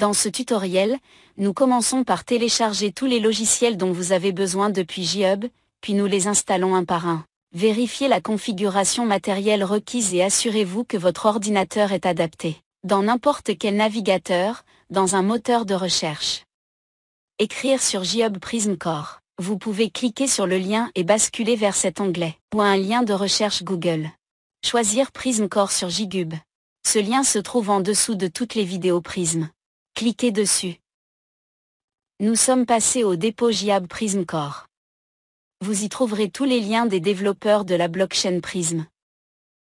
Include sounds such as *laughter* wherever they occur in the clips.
Dans ce tutoriel, nous commençons par télécharger tous les logiciels dont vous avez besoin depuis J-Hub, puis nous les installons un par un. Vérifiez la configuration matérielle requise et assurez-vous que votre ordinateur est adapté. Dans n'importe quel navigateur, dans un moteur de recherche. Écrire sur J-Hub Prism Core. Vous pouvez cliquer sur le lien et basculer vers cet onglet, ou un lien de recherche Google. Choisir Prism Core sur J-Gube. Ce lien se trouve en dessous de toutes les vidéos Prism. Cliquez dessus. Nous sommes passés au dépôt Jiab Prism Core. Vous y trouverez tous les liens des développeurs de la blockchain Prism.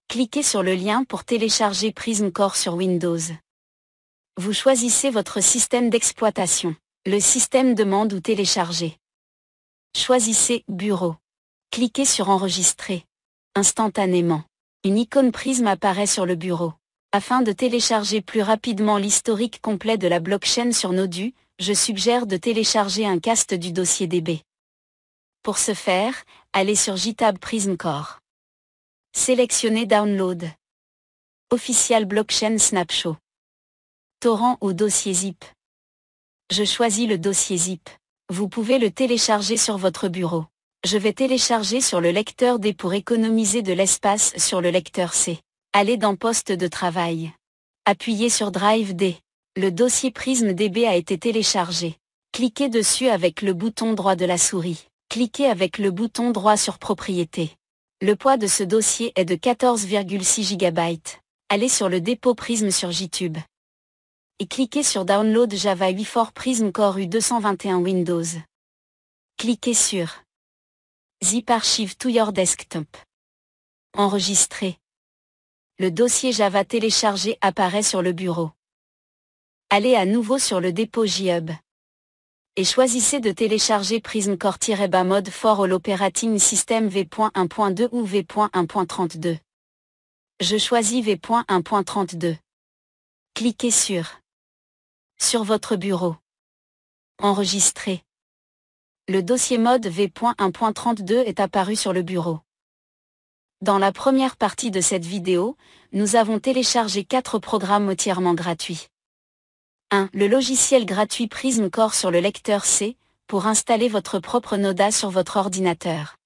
Cliquez sur le lien pour télécharger Prism Core sur Windows. Vous choisissez votre système d'exploitation, le système demande ou télécharger. Choisissez Bureau. Cliquez sur Enregistrer. Instantanément, une icône Prism apparaît sur le bureau. Afin de télécharger plus rapidement l'historique complet de la blockchain sur Nodu, je suggère de télécharger un cast du dossier DB. Pour ce faire, allez sur JTAB Prism Core. Sélectionnez Download. Official Blockchain Snapshot. Torrent ou dossier zip. Je choisis le dossier zip. Vous pouvez le télécharger sur votre bureau. Je vais télécharger sur le lecteur D pour économiser de l'espace sur le lecteur C. Allez dans Poste de travail. Appuyez sur Drive D. Le dossier Prism DB a été téléchargé. Cliquez dessus avec le bouton droit de la souris. Cliquez avec le bouton droit sur Propriété. Le poids de ce dossier est de 14,6 GB. Allez sur le dépôt Prism sur JTube. Et cliquez sur Download Java 8 for Prism Core U221 Windows. Cliquez sur Zip Archive to your desktop. Enregistrer le dossier Java téléchargé apparaît sur le bureau. Allez à nouveau sur le dépôt JHub. Et choisissez de télécharger Prism core eba Mode for All Operating System V.1.2 ou V.1.32. Je choisis V.1.32. Cliquez sur Sur votre bureau. Enregistrer. Le dossier mode V.1.32 est apparu sur le bureau. Dans la première partie de cette vidéo, nous avons téléchargé quatre programmes entièrement gratuits. 1. Le logiciel gratuit Prism Core sur le lecteur C, pour installer votre propre Noda sur votre ordinateur.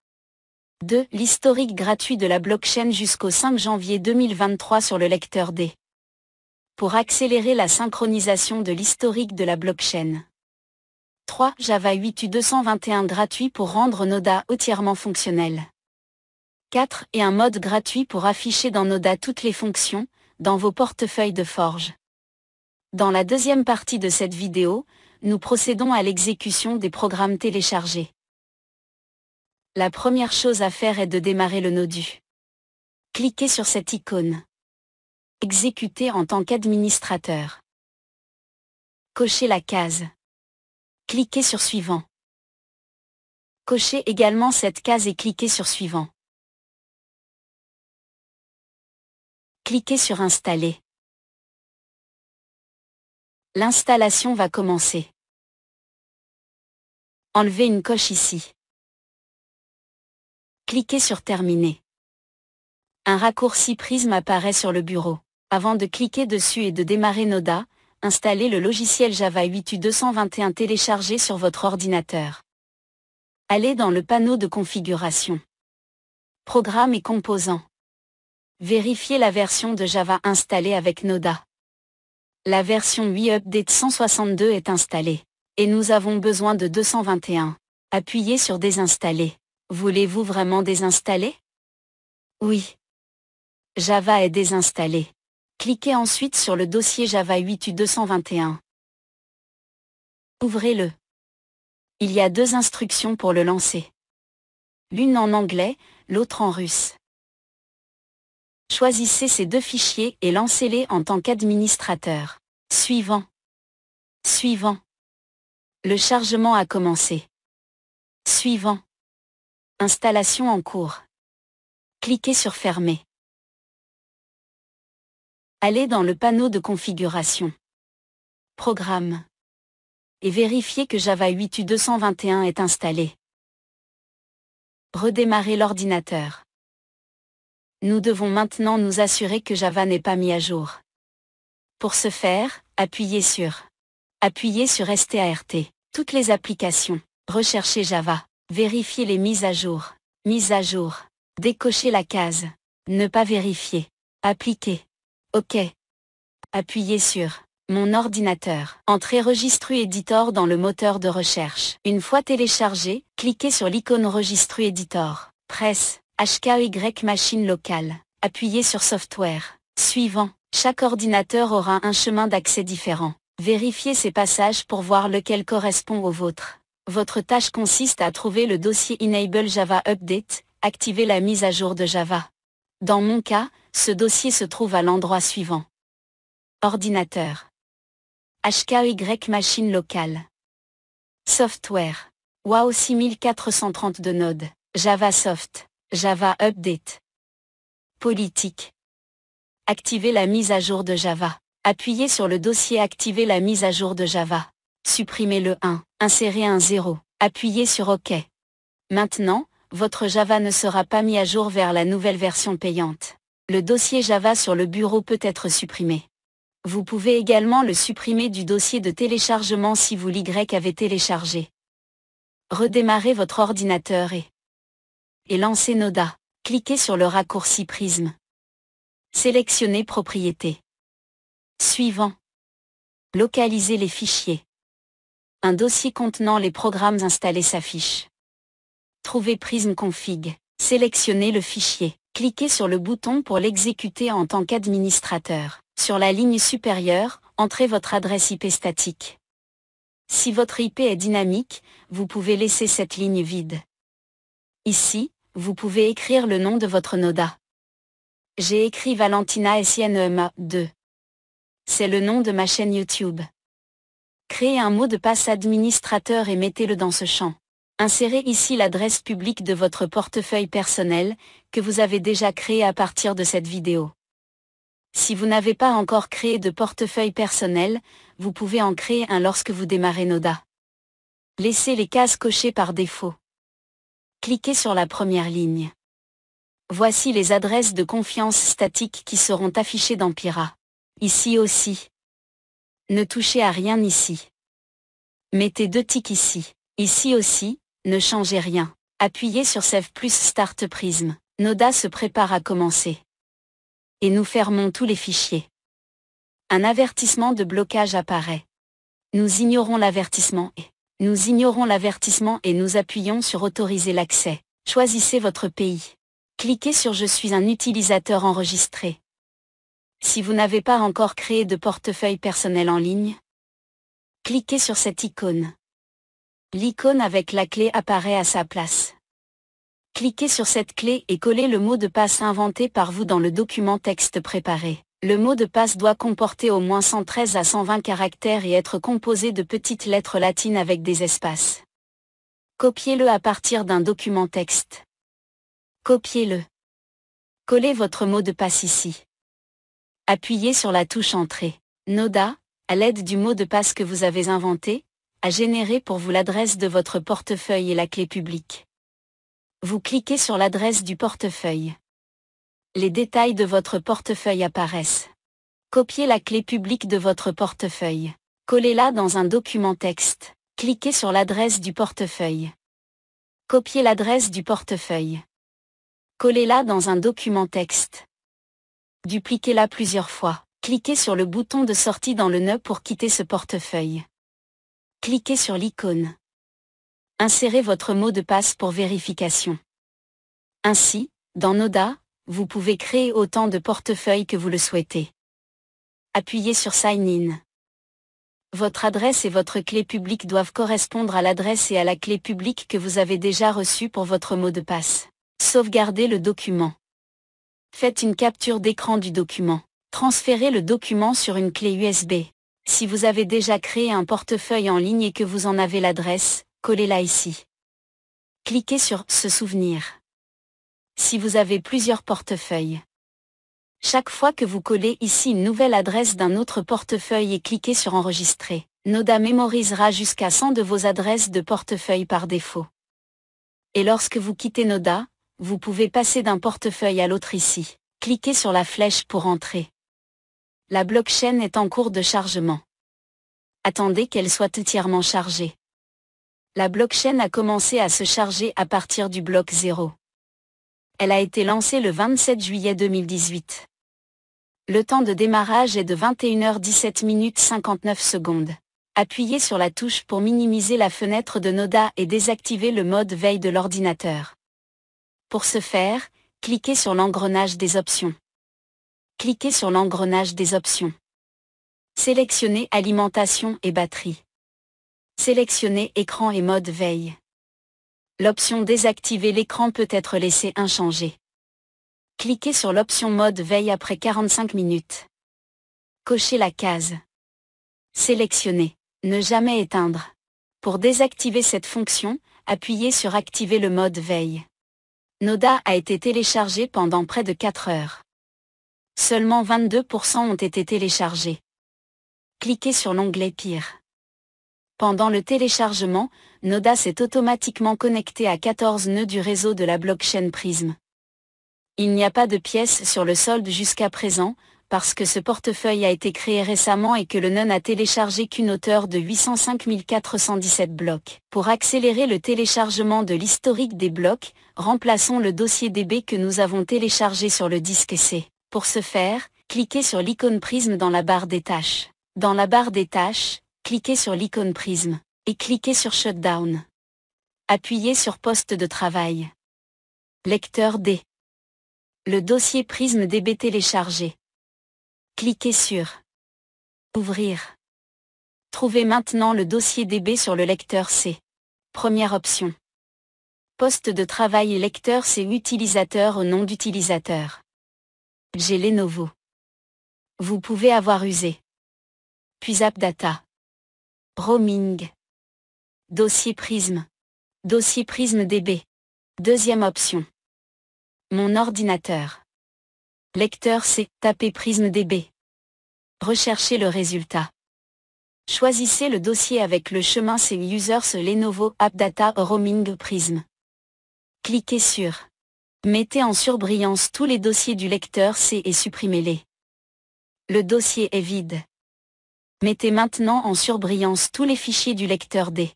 2. L'historique gratuit de la blockchain jusqu'au 5 janvier 2023 sur le lecteur D. Pour accélérer la synchronisation de l'historique de la blockchain. 3. Java 8 U221 gratuit pour rendre Noda entièrement fonctionnel. 4 et un mode gratuit pour afficher dans Noda toutes les fonctions, dans vos portefeuilles de forge. Dans la deuxième partie de cette vidéo, nous procédons à l'exécution des programmes téléchargés. La première chose à faire est de démarrer le Nodu. Cliquez sur cette icône. Exécuter en tant qu'administrateur. Cochez la case. Cliquez sur Suivant. Cochez également cette case et cliquez sur Suivant. Cliquez sur Installer. L'installation va commencer. Enlevez une coche ici. Cliquez sur Terminer. Un raccourci prisme apparaît sur le bureau. Avant de cliquer dessus et de démarrer Noda, installez le logiciel Java 8U221 téléchargé sur votre ordinateur. Allez dans le panneau de configuration. Programme et composants. Vérifiez la version de Java installée avec Noda. La version 8 Update 162 est installée. Et nous avons besoin de 221. Appuyez sur Désinstaller. Voulez-vous vraiment désinstaller Oui. Java est désinstallé. Cliquez ensuite sur le dossier Java 8 U221. Ouvrez-le. Il y a deux instructions pour le lancer. L'une en anglais, l'autre en russe. Choisissez ces deux fichiers et lancez-les en tant qu'administrateur. Suivant. Suivant. Le chargement a commencé. Suivant. Installation en cours. Cliquez sur Fermer. Allez dans le panneau de configuration. Programme. Et vérifiez que Java 8U221 est installé. Redémarrez l'ordinateur. Nous devons maintenant nous assurer que Java n'est pas mis à jour. Pour ce faire, appuyez sur Appuyez sur START. Toutes les applications. Recherchez Java. Vérifiez les mises à jour. Mise à jour. Décochez la case. Ne pas vérifier. Appliquer. OK. Appuyez sur Mon ordinateur. Entrez Registru Editor dans le moteur de recherche. Une fois téléchargé, cliquez sur l'icône Registru Editor. Presse. HKY machine locale. Appuyez sur Software. Suivant. Chaque ordinateur aura un chemin d'accès différent. Vérifiez ces passages pour voir lequel correspond au vôtre. Votre tâche consiste à trouver le dossier Enable Java Update, activer la mise à jour de Java. Dans mon cas, ce dossier se trouve à l'endroit suivant. Ordinateur. HKY machine locale. Software. WAO 6432 Node. Soft. Java Update. Politique. Activez la mise à jour de Java. Appuyez sur le dossier Activer la mise à jour de Java. Supprimez le 1, insérez un 0, appuyez sur OK. Maintenant, votre Java ne sera pas mis à jour vers la nouvelle version payante. Le dossier Java sur le bureau peut être supprimé. Vous pouvez également le supprimer du dossier de téléchargement si vous l'Y avez téléchargé. Redémarrez votre ordinateur et et lancez Noda. Cliquez sur le raccourci Prisme. Sélectionnez Propriétés. Suivant. Localisez les fichiers. Un dossier contenant les programmes installés s'affiche. Trouvez prisme Config. Sélectionnez le fichier. Cliquez sur le bouton pour l'exécuter en tant qu'administrateur. Sur la ligne supérieure, entrez votre adresse IP statique. Si votre IP est dynamique, vous pouvez laisser cette ligne vide. Ici, vous pouvez écrire le nom de votre Noda. J'ai écrit Valentina SNEMA 2. C'est le nom de ma chaîne YouTube. Créez un mot de passe administrateur et mettez-le dans ce champ. Insérez ici l'adresse publique de votre portefeuille personnel, que vous avez déjà créé à partir de cette vidéo. Si vous n'avez pas encore créé de portefeuille personnel, vous pouvez en créer un lorsque vous démarrez Noda. Laissez les cases cochées par défaut cliquez sur la première ligne. Voici les adresses de confiance statiques qui seront affichées dans Pira. Ici aussi. Ne touchez à rien ici. Mettez deux tics ici. Ici aussi, ne changez rien. Appuyez sur Save plus Start Prism. Noda se prépare à commencer. Et nous fermons tous les fichiers. Un avertissement de blocage apparaît. Nous ignorons l'avertissement et nous ignorons l'avertissement et nous appuyons sur Autoriser l'accès. Choisissez votre pays. Cliquez sur Je suis un utilisateur enregistré. Si vous n'avez pas encore créé de portefeuille personnel en ligne, cliquez sur cette icône. L'icône avec la clé apparaît à sa place. Cliquez sur cette clé et collez le mot de passe inventé par vous dans le document texte préparé. Le mot de passe doit comporter au moins 113 à 120 caractères et être composé de petites lettres latines avec des espaces. Copiez-le à partir d'un document texte. Copiez-le. Collez votre mot de passe ici. Appuyez sur la touche Entrée. Noda, à l'aide du mot de passe que vous avez inventé, a généré pour vous l'adresse de votre portefeuille et la clé publique. Vous cliquez sur l'adresse du portefeuille les détails de votre portefeuille apparaissent. Copiez la clé publique de votre portefeuille. Collez-la dans un document texte. Cliquez sur l'adresse du portefeuille. Copiez l'adresse du portefeuille. Collez-la dans un document texte. Dupliquez-la plusieurs fois. Cliquez sur le bouton de sortie dans le nœud pour quitter ce portefeuille. Cliquez sur l'icône. Insérez votre mot de passe pour vérification. Ainsi, dans Noda, vous pouvez créer autant de portefeuilles que vous le souhaitez. Appuyez sur Sign In. Votre adresse et votre clé publique doivent correspondre à l'adresse et à la clé publique que vous avez déjà reçue pour votre mot de passe. Sauvegardez le document. Faites une capture d'écran du document. Transférez le document sur une clé USB. Si vous avez déjà créé un portefeuille en ligne et que vous en avez l'adresse, collez-la ici. Cliquez sur « Se souvenir » si vous avez plusieurs portefeuilles. Chaque fois que vous collez ici une nouvelle adresse d'un autre portefeuille et cliquez sur Enregistrer, Noda mémorisera jusqu'à 100 de vos adresses de portefeuille par défaut. Et lorsque vous quittez Noda, vous pouvez passer d'un portefeuille à l'autre ici. Cliquez sur la flèche pour entrer. La blockchain est en cours de chargement. Attendez qu'elle soit entièrement chargée. La blockchain a commencé à se charger à partir du bloc 0 elle a été lancée le 27 juillet 2018. Le temps de démarrage est de 21h17 minutes 59 secondes. Appuyez sur la touche pour minimiser la fenêtre de Noda et désactiver le mode veille de l'ordinateur. Pour ce faire, cliquez sur l'engrenage des options. Cliquez sur l'engrenage des options. Sélectionnez Alimentation et batterie. Sélectionnez Écran et mode veille l'option Désactiver l'écran peut être laissée inchangée. Cliquez sur l'option Mode veille après 45 minutes. Cochez la case. Sélectionnez Ne jamais éteindre. Pour désactiver cette fonction, appuyez sur Activer le mode veille. Noda a été téléchargé pendant près de 4 heures. Seulement 22% ont été téléchargés. Cliquez sur l'onglet Pire. Pendant le téléchargement, Noda s'est automatiquement connecté à 14 nœuds du réseau de la blockchain Prism. Il n'y a pas de pièces sur le solde jusqu'à présent, parce que ce portefeuille a été créé récemment et que le nœud a téléchargé qu'une hauteur de 805 417 blocs. Pour accélérer le téléchargement de l'historique des blocs, remplaçons le dossier DB que nous avons téléchargé sur le disque C. Pour ce faire, cliquez sur l'icône Prism dans la barre des tâches. Dans la barre des tâches, cliquez sur l'icône prisme et cliquez sur Shutdown. Appuyez sur Poste de travail. Lecteur D. Le dossier Prisme DB téléchargé. Cliquez sur Ouvrir. Trouvez maintenant le dossier DB sur le lecteur C. Première option. Poste de travail lecteur C utilisateur au nom d'utilisateur. J'ai Lenovo. Vous pouvez avoir usé. Puis AppData. Roaming. Dossier Prisme. Dossier Prisme DB. Deuxième option. Mon ordinateur. Lecteur C. Tapez Prisme DB. Recherchez le résultat. Choisissez le dossier avec le chemin C Users Lenovo AppData Roaming Prism. Cliquez sur Mettez en surbrillance tous les dossiers du lecteur C et supprimez-les. Le dossier est vide. Mettez maintenant en surbrillance tous les fichiers du lecteur D.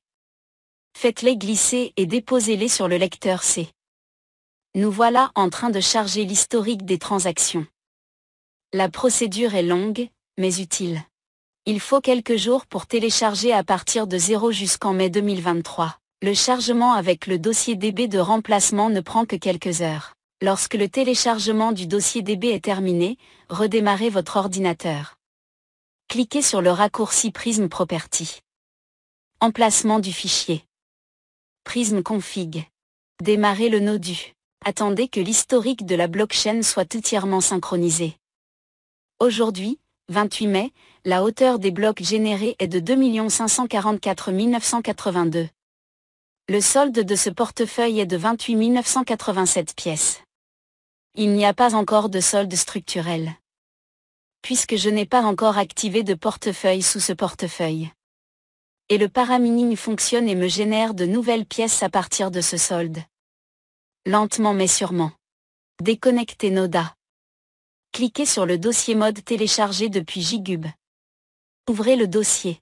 Faites-les glisser et déposez-les sur le lecteur C. Nous voilà en train de charger l'historique des transactions. La procédure est longue, mais utile. Il faut quelques jours pour télécharger à partir de zéro jusqu'en mai 2023. Le chargement avec le dossier DB de remplacement ne prend que quelques heures. Lorsque le téléchargement du dossier DB est terminé, redémarrez votre ordinateur cliquez sur le raccourci Prism Property. Emplacement du fichier. Prism Config. Démarrez le nodu. Attendez que l'historique de la blockchain soit entièrement synchronisé. Aujourd'hui, 28 mai, la hauteur des blocs générés est de 2 544 982. Le solde de ce portefeuille est de 28 987 pièces. Il n'y a pas encore de solde structurel puisque je n'ai pas encore activé de portefeuille sous ce portefeuille. Et le paramining fonctionne et me génère de nouvelles pièces à partir de ce solde. Lentement mais sûrement. Déconnectez Noda. Cliquez sur le dossier mode téléchargé depuis Jigub. Ouvrez le dossier.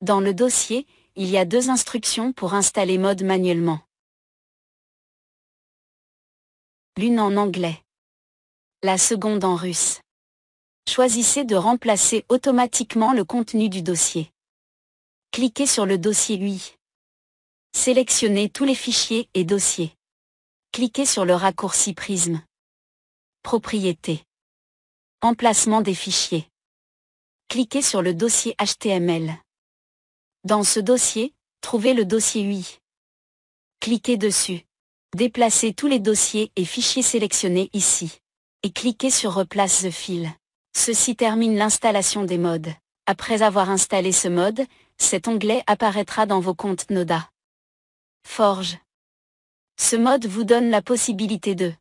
Dans le dossier, il y a deux instructions pour installer mode manuellement. L'une en anglais. La seconde en russe choisissez de remplacer automatiquement le contenu du dossier. Cliquez sur le dossier UI. Sélectionnez tous les fichiers et dossiers. Cliquez sur le raccourci Prisme. Propriétés. Emplacement des fichiers. Cliquez sur le dossier HTML. Dans ce dossier, trouvez le dossier UI. Cliquez dessus. Déplacez tous les dossiers et fichiers sélectionnés ici. Et cliquez sur Replace the file. Ceci termine l'installation des modes. Après avoir installé ce mode, cet onglet apparaîtra dans vos comptes Noda. Forge. Ce mode vous donne la possibilité de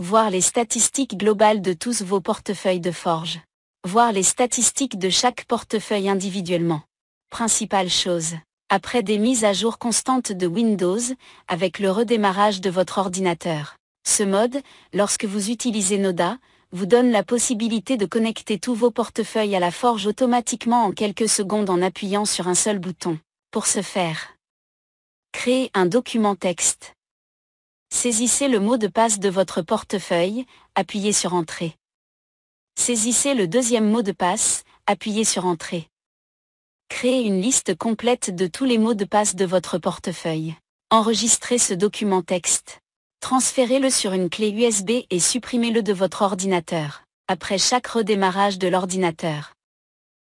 voir les statistiques globales de tous vos portefeuilles de forge, voir les statistiques de chaque portefeuille individuellement. Principale chose, après des mises à jour constantes de Windows, avec le redémarrage de votre ordinateur. Ce mode, lorsque vous utilisez Noda, vous donne la possibilité de connecter tous vos portefeuilles à la forge automatiquement en quelques secondes en appuyant sur un seul bouton. Pour ce faire, créez un document texte. Saisissez le mot de passe de votre portefeuille, appuyez sur Entrée. Saisissez le deuxième mot de passe, appuyez sur Entrée. Créez une liste complète de tous les mots de passe de votre portefeuille. Enregistrez ce document texte. Transférez-le sur une clé USB et supprimez-le de votre ordinateur, après chaque redémarrage de l'ordinateur.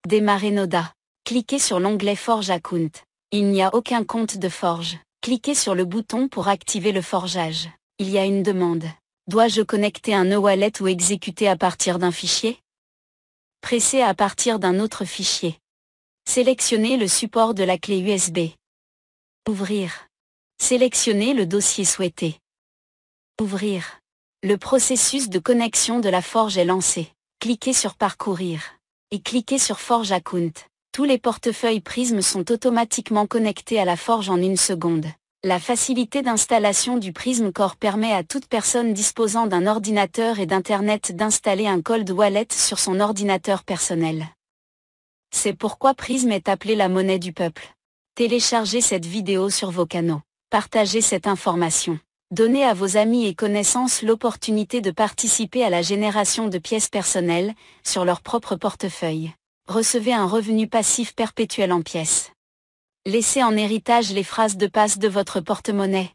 Démarrez Noda. Cliquez sur l'onglet Forge Account. Il n'y a aucun compte de forge. Cliquez sur le bouton pour activer le forgeage. Il y a une demande. Dois-je connecter un e-wallet ou exécuter à partir d'un fichier Pressez à partir d'un autre fichier. Sélectionnez le support de la clé USB. Ouvrir. Sélectionnez le dossier souhaité. Ouvrir. Le processus de connexion de la forge est lancé. Cliquez sur Parcourir. Et cliquez sur Forge Account. Tous les portefeuilles Prism sont automatiquement connectés à la forge en une seconde. La facilité d'installation du Prism Core permet à toute personne disposant d'un ordinateur et d'Internet d'installer un cold wallet sur son ordinateur personnel. C'est pourquoi Prism est appelé la monnaie du peuple. Téléchargez cette vidéo sur vos canaux. Partagez cette information. Donnez à vos amis et connaissances l'opportunité de participer à la génération de pièces personnelles, sur leur propre portefeuille. Recevez un revenu passif perpétuel en pièces. Laissez en héritage les phrases de passe de votre porte-monnaie.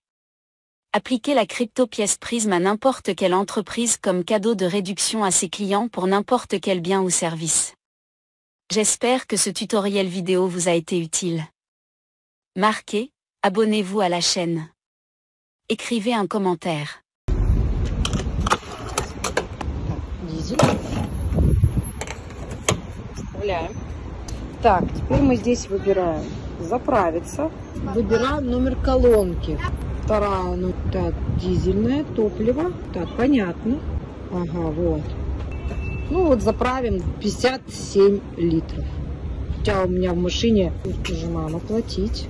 Appliquez la crypto-pièce Prisme à n'importe quelle entreprise comme cadeau de réduction à ses clients pour n'importe quel bien ou service. J'espère que ce tutoriel vidéo vous a été utile. Marquez, abonnez-vous à la chaîne. écrivez un commentaire. Гуляем. Так, теперь мы здесь выбираем заправиться. Выбираем номер колонки. Вторая, ну так, дизельное топливо. Так, понятно. Ага, вот. Ну вот заправим 57 литров. Хотя у меня в машине нажимаем оплатить.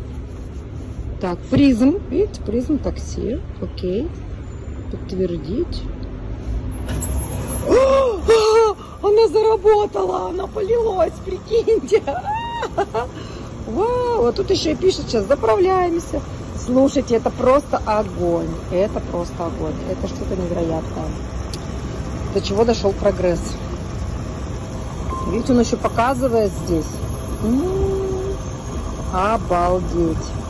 Так, призм. Видите, призм такси. Окей. Подтвердить. *gasps* Она заработала, она полилась, прикиньте. *laughs* Вау, а тут еще и пишет, сейчас заправляемся. Слушайте, это просто огонь. Это просто огонь. Это что-то невероятное. До чего дошел прогресс. Видите, он еще показывает здесь. М -м -м. Обалдеть.